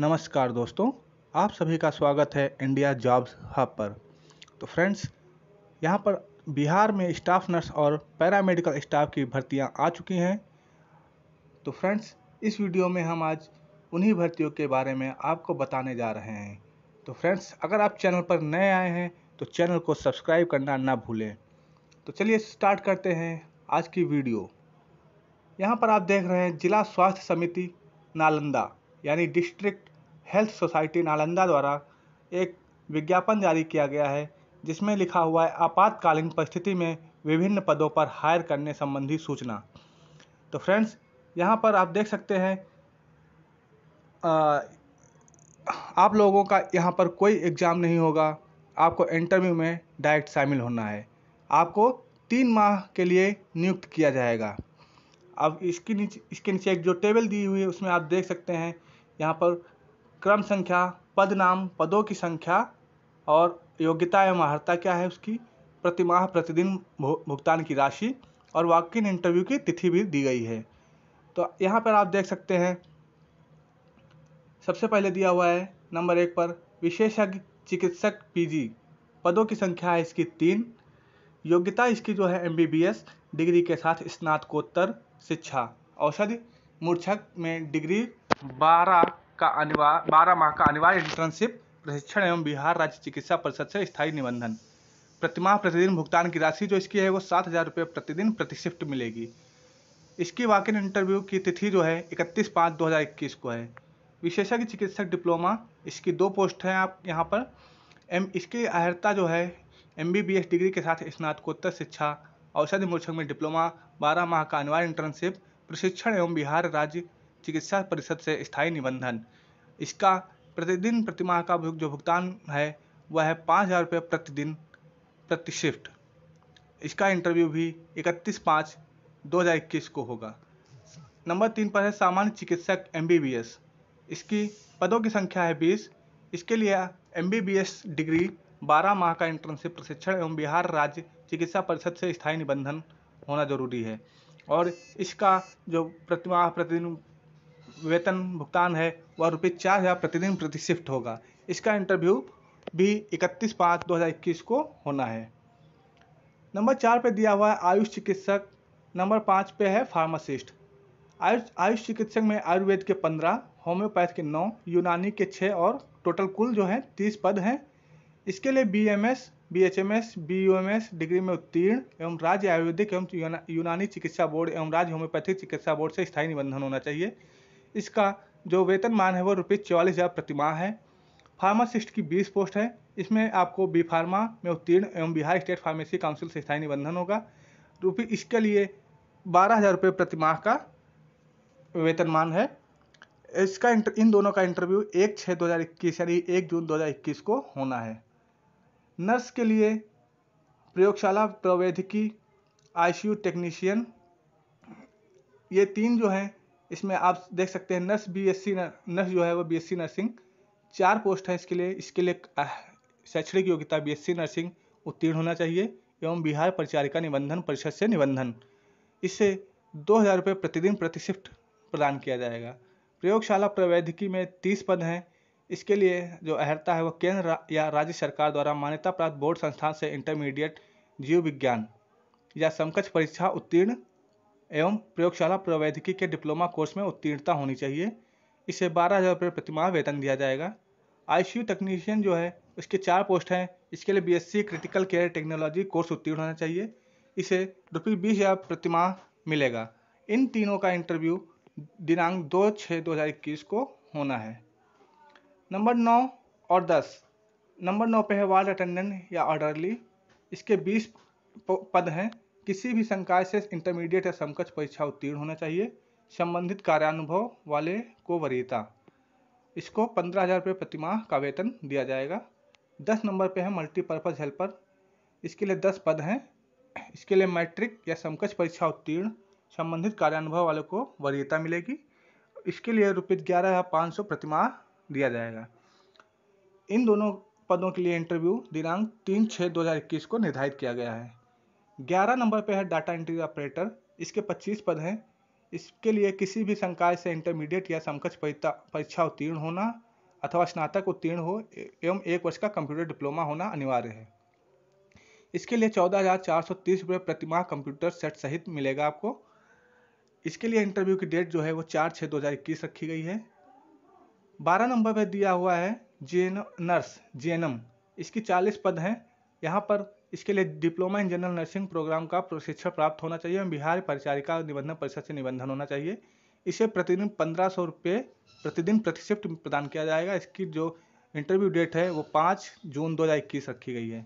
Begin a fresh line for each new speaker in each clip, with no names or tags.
नमस्कार दोस्तों आप सभी का स्वागत है इंडिया जॉब्स हब पर तो फ्रेंड्स यहाँ पर बिहार में स्टाफ नर्स और पैरामेडिकल स्टाफ की भर्तियाँ आ चुकी हैं तो फ्रेंड्स इस वीडियो में हम आज उन्हीं भर्तियों के बारे में आपको बताने जा रहे हैं तो फ्रेंड्स अगर आप चैनल पर नए आए हैं तो चैनल को सब्सक्राइब करना ना भूलें तो चलिए स्टार्ट करते हैं आज की वीडियो यहाँ पर आप देख रहे हैं जिला स्वास्थ्य समिति नालंदा यानी डिस्ट्रिक्ट हेल्थ सोसाइटी नालंदा द्वारा एक विज्ञापन जारी किया गया है जिसमें लिखा हुआ है आपातकालीन परिस्थिति में विभिन्न पदों पर हायर करने संबंधी सूचना तो फ्रेंड्स यहाँ पर आप देख सकते हैं आ, आप लोगों का यहाँ पर कोई एग्ज़ाम नहीं होगा आपको इंटरव्यू में डायरेक्ट शामिल होना है आपको तीन माह के लिए नियुक्त किया जाएगा अब इसके नीचे इसके नीचे एक जो टेबल दी हुई है उसमें आप देख सकते हैं यहाँ पर क्रम संख्या पद नाम पदों की संख्या और योग्यता एवं अर्हता क्या है उसकी प्रतिमाह प्रतिदिन भुगतान की राशि और वॉक इन इंटरव्यू की तिथि भी दी गई है तो यहाँ पर आप देख सकते हैं सबसे पहले दिया हुआ है नंबर एक पर विशेषज्ञ चिकित्सक पीजी पदों की संख्या है इसकी तीन योग्यता इसकी जो है एमबीबीएस डिग्री के साथ स्नातकोत्तर शिक्षा औषधि मूर्छक में डिग्री बारह का अनिवार्य बारह माह का अनिवार्य इंटर्नशिप प्रशिक्षण एवं बिहार राज्य चिकित्सा परिषद से स्थायी निबंधन प्रतिमाह प्रतिदिन भुगतान की राशि जो इसकी है वो सात हज़ार रुपये प्रतिदिन प्रति शिफ्ट मिलेगी इसकी वाकिन इंटरव्यू की तिथि जो है इकतीस पाँच दो हज़ार इक्कीस को है विशेषज्ञ चिकित्सक डिप्लोमा इसकी दो पोस्ट हैं आप यहाँ पर एम इसकी अहर्ता जो है एम डिग्री के साथ स्नातकोत्तर शिक्षा औषधि मूर्छक में डिप्लोमा बारह माह का अनिवार्य इंटर्नशिप प्रशिक्षण एवं बिहार राज्य चिकित्सा परिषद से स्थायी निबंधन इसका प्रतिदिन प्रतिमाह का जो भुगतान है वह है पाँच हज़ार रुपये प्रतिदिन प्रति शिफ्ट इसका इंटरव्यू भी इकतीस पाँच दो हज़ार इक्कीस को होगा नंबर तीन पर है सामान्य चिकित्सक एम इसकी पदों की संख्या है बीस इसके लिए एम डिग्री बारह माह का इंटर्नशिप प्रशिक्षण एवं बिहार राज्य चिकित्सा परिषद से स्थायी निबंधन होना जरूरी है और इसका जो प्रतिमाह प्रतिदिन वेतन भुगतान है वह रुपये चार हज़ार प्रतिदिन प्रति शिफ्ट होगा इसका इंटरव्यू भी इकतीस पाँच दो हज़ार इक्कीस को होना है नंबर चार पे दिया हुआ है आयुष चिकित्सक नंबर पाँच पे है फार्मासिस्ट आयुष आयुष चिकित्सक में आयुर्वेद के पंद्रह होम्योपैथ के नौ यूनानी के छः और टोटल कुल जो है तीस पद हैं इसके लिए B M S B H M S B U M S degree में उत्तीर्ण एवं राज्य आयुर्वेदिक एवं यूनानी चिकित्सा बोर्ड एवं राज्य होम्योपैथिक चिकित्सा बोर्ड से स्थायी निबंधन होना चाहिए इसका जो वेतन मान है वो रुपये चौवालीस हज़ार प्रतिमाह है फार्मासिस्ट की बीस पोस्ट है इसमें आपको बी फार्मा में उत्तीर्ण एवं बिहार स्टेट फार्मेसी काउंसिल से स्थायी निबंधन होगा रुपये इसके लिए बारह हज़ार रुपये प्रतिमाह का वेतनमान है इसका इंटर इन दोनों का इंटरव्यू एक छः दो हज़ार इक्कीस यानी एक जून दो हज़ार इक्कीस को होना है नर्स के लिए प्रयोगशाला प्रवैधिकी आईसीयू टेक्नीशियन ये तीन जो हैं इसमें आप देख सकते हैं nurse B S C nurse जो है वो बी एस सी नर्सिंग चार पोस्ट है इसके लिए इसके लिए शैक्षणिक योग्यता बी एस सी नर्सिंग उत्तीर्ण होना चाहिए एवं बिहार परिचारिका निबंधन परिषद से निबंधन इससे दो हज़ार रुपये प्रतिदिन प्रति शिफ्ट प्रदान किया जाएगा प्रयोगशाला प्रवैधिकी में तीस पद हैं इसके लिए जो अहर्ता है वह केंद्र रा, या राज्य सरकार द्वारा मान्यता प्राप्त बोर्ड संस्थान से इंटरमीडिएट जीव विज्ञान या समकक्ष परीक्षा उत्तीर्ण एवं प्रयोगशाला प्रौद्योगिकी के डिप्लोमा कोर्स में उत्तीर्णता होनी चाहिए इसे बारह हज़ार रुपये प्रतिमाह वेतन दिया जाएगा आई टेक्नीशियन जो है उसके चार पोस्ट हैं इसके लिए BSc critical care technology course उत्तीर्ण होना चाहिए इसे रुपये बीस हज़ार प्रतिमाह मिलेगा इन तीनों का इंटरव्यू दिनांक दो छः दो हज़ार इक्कीस को होना है नंबर नौ और दस नंबर नौ पे है वार्ड अटेंडेंट या ऑर्डरली इसके बीस पद हैं किसी भी संकाय से इंटरमीडिएट या समकक्ष परीक्षा उत्तीर्ण होना चाहिए संबंधित कार्यानुभव वाले को वरीयता इसको पंद्रह हज़ार रुपये प्रतिमाह का वेतन दिया जाएगा दस नंबर पे है मल्टीपर्पज़ हेल्पर इसके लिए दस पद हैं इसके लिए मैट्रिक या समकक्ष परीक्षा उत्तीर्ण संबंधित कार्यानुभव वालों को वरीयता मिलेगी इसके लिए रुपये ग्यारह हज़ार पाँच सौ प्रतिमाह दिया जाएगा इन दोनों पदों के लिए इंटरव्यू दिनांक तीन छः दो हज़ार इक्कीस को निर्धारित किया गया है ग्यारह नंबर पे है डाटा एंट्री ऑपरेटर इसके 25 पद हैं इसके लिए किसी भी संकाय से इंटरमीडिएट या समकक्ष परीक्षा उत्तीर्ण होना अथवा स्नातक उत्तीर्ण हो एवं एक वर्ष का कंप्यूटर डिप्लोमा होना अनिवार्य है इसके लिए चौदह हज़ार चार सौ तीस रुपये प्रतिमाह कंप्यूटर सेट सहित मिलेगा आपको इसके लिए इंटरव्यू की डेट जो है वो चार छः दो हज़ार इक्कीस रखी गई है बारह नंबर पर दिया हुआ है जे नर्स जे इसकी चालीस पद हैं यहाँ पर इसके लिए diploma in general nursing programme का प्रशिक्षण प्राप्त होना चाहिए एवं बिहार परिचारिका निबंधन परिषद से निबंधन होना चाहिए इसे प्रतिदिन पंद्रह सौ रुपये प्रतिदिन प्रतिशिफ्ट प्रदान किया जाएगा इसकी जो इंटरव्यू डेट है वो पाँच जून दो हज़ार इक्कीस रखी गई है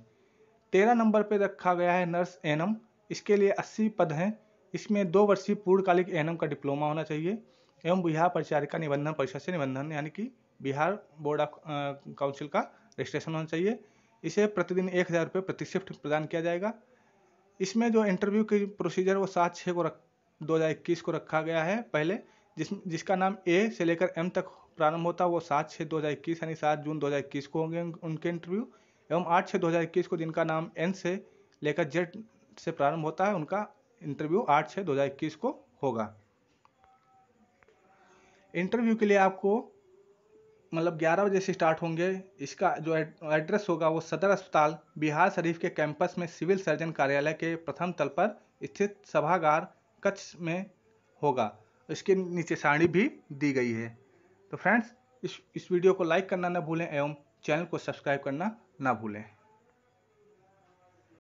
तेरह नंबर पर रखा गया है नर्स एन इसके लिए अस्सी पद हैं इसमें दो वर्षीय पूर्णकालिक एन का डिप्लोमा होना चाहिए एवं बिहार परिचारिका निबंधन परिषद से निबंधन यानी कि बिहार बोर्ड ऑफ काउंसिल का रजिस्ट्रेशन होना चाहिए इसे प्रतिदिन एक हज़ार रुपये प्रति शिफ्ट प्रदान किया जाएगा इसमें जो इंटरव्यू की प्रोसीजर वो सात छः को रख दो हज़ार इक्कीस को रखा गया है पहले जिस जिसका नाम ए से लेकर एम तक प्रारंभ होता है वो सात छः दो हज़ार इक्कीस यानी सात जून दो हज़ार इक्कीस को होंगे उनके इंटरव्यू एवं आठ छः दो हज़ार इक्कीस को जिनका नाम एन से लेकर जेड से प्रारंभ होता है उनका इंटरव्यू आठ छः दो हज़ार इक्कीस को होगा इंटरव्यू के लिए आपको मतलब ग्यारह बजे से स्टार्ट होंगे इसका जो एड्रेस होगा वो सदर अस्पताल बिहार शरीफ के कैंपस में सिविल सर्जन कार्यालय के प्रथम तल पर स्थित सभागार कक्ष में होगा इसके नीचे साड़ी भी दी गई है तो फ्रेंड्स इस इस वीडियो को लाइक करना ना भूलें एवं चैनल को सब्सक्राइब करना ना भूलें